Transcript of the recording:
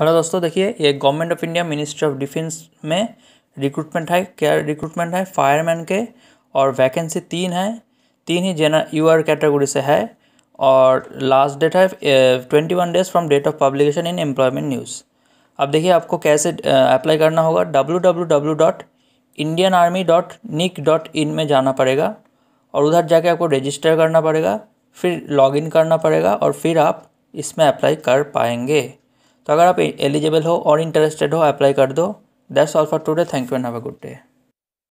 hello दोस्तों देखिए ये government of India ministry of defence में रिक्रूटमेंट है क्या रिक्रूटमेंट है फायरमैन के और वैकेंसी तीन है तीन ही जेना यू आर कैटेगरी से है और लास्ट डेट है twenty one days from date of publication in employment news अब देखिए आपको कैसे अप्लाई करना होगा W W W dot Indian army dot nic dot in में जाना पड़ेगा और उधर जाके आपको रजिस्टर करना पड़ेगा फिर लॉगिन करना पड़ेगा और फिर आप इसमें अप्लाई कर पाएंगे तो अगर आप एलिजिबल हो और इंटरेस्टेड हो अप्लाई कर दो that's all for today thank you and have a good day